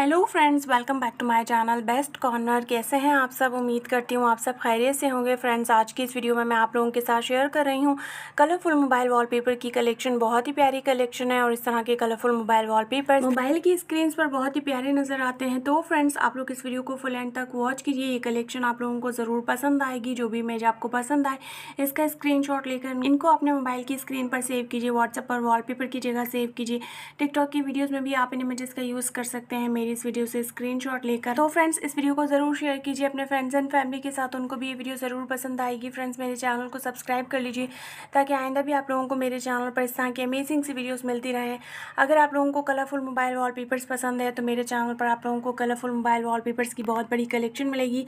hello friends welcome back to my channel best corner कैसे हैं आप सब उम्मीद करती हूँ आप सब खैरियत से होंगे फ्रेंड्स आज की इस वीडियो में मैं आप लोगों के साथ शेयर कर रही हूँ कलरफुल मोबाइल वॉलपेपर की कलेक्शन बहुत ही प्यारी कलेक्शन है और इस तरह के कलरफुल मोबाइल वॉलपेपर मोबाइल की स्क्रीन पर बहुत ही प्यारे नजर आते हैं तो फ्रेंड्स आप लोग इस वीडियो को फुल एंड तक वॉच कीजिए ये कलेक्शन आप लोगों को ज़रूर पसंद आएगी जो भी इमेज आपको पसंद आए इसका स्क्रीन लेकर इनको अपने मोबाइल की स्क्रीन पर सेव कीजिए व्हाट्सअप पर वॉलपेपर की जगह सेव कीजिए टिकटॉक की वीडियोज़ में भी आप इन इमेजेस का यूज़ कर सकते हैं मेरी चाहिए इस वीडियो से स्क्रीनशॉट लेकर तो फ्रेंड्स इस वीडियो को ज़रूर शेयर कीजिए अपने फ्रेंड्स एंड फैमिली के साथ उनको भी ये वीडियो ज़रूर पसंद आएगी फ्रेंड्स मेरे चैनल को सब्सक्राइब कर लीजिए ताकि आइंदा भी आप लोगों को मेरे चैनल पर इस तरह की अमेजिंग सी वीडियोज़ मिलती रहे अगर आप लोगों को कलरफुल मोबाइल वॉलपेपर्स पसंद है तो मेरे चैनल पर आप लोगों को कलरफुल मोबाइल वॉलपेपर्स की बहुत बड़ी कलेक्शन मिलेगी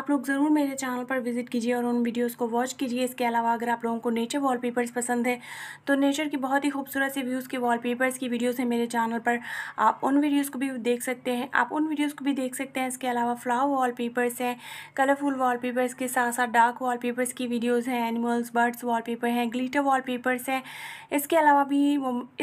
आप लोग ज़रूर मेरे चैनल पर विजिट कीजिए और उन वीडियोज़ को वॉच कीजिए इसके अलावा अगर आप लोगों को नेचर वाल पसंद है तो नेचर की बहुत ही खूबसूरत से व्यूज़ के वाल की वीडियोज़ हैं मेरे चैनल पर आप उन वीडियोज़ को भी देख सकते सकते हैं आप उन वीडियोज़ को भी देख सकते हैं इसके अलावा फ्लावर वाल पेपर्स हैं कलरफुल वाल पेपर्स के साथ साथ डार्क वाल पेपर्स की वीडियोज़ हैं एनिमल्स बर्ड्स वाल पेपर हैं ग्लीटर वाल पेपर्स हैं इसके अलावा भी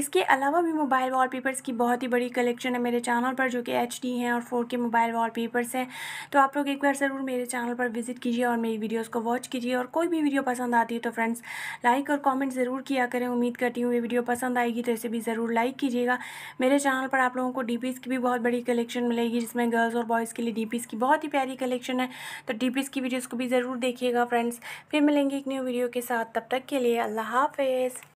इसके अलावा भी मोबाइल वाल पेपर्स की बहुत ही बड़ी कलेक्शन है मेरे चैनल पर जो कि एच हैं और फोर के मोबाइल वाल पेपर्स हैं तो आप लोग एक बार ज़रूर मेरे चैनल पर विजिट कीजिए और मेरी वीडियोज़ को वॉच कीजिए और कोई भी वीडियो पसंद आती है तो फ्रेंड्स लाइक और कॉमेंट ज़रूर किया करें उम्मीद करती हूँ ये वीडियो पसंद आएगी तो इसे भी ज़रूर लाइक कीजिएगा मेरे चैनल पर आप लोगों को डी की भी बहुत बड़ी भी कलेक्शन मिलेगी जिसमें गर्ल्स और बॉयज़ के लिए डी की बहुत ही प्यारी कलेक्शन है तो डी की वीडियोज़ को भी ज़रूर देखिएगा फ्रेंड्स फिर मिलेंगे एक न्यू वीडियो के साथ तब तक के लिए अल्लाह हाफिज़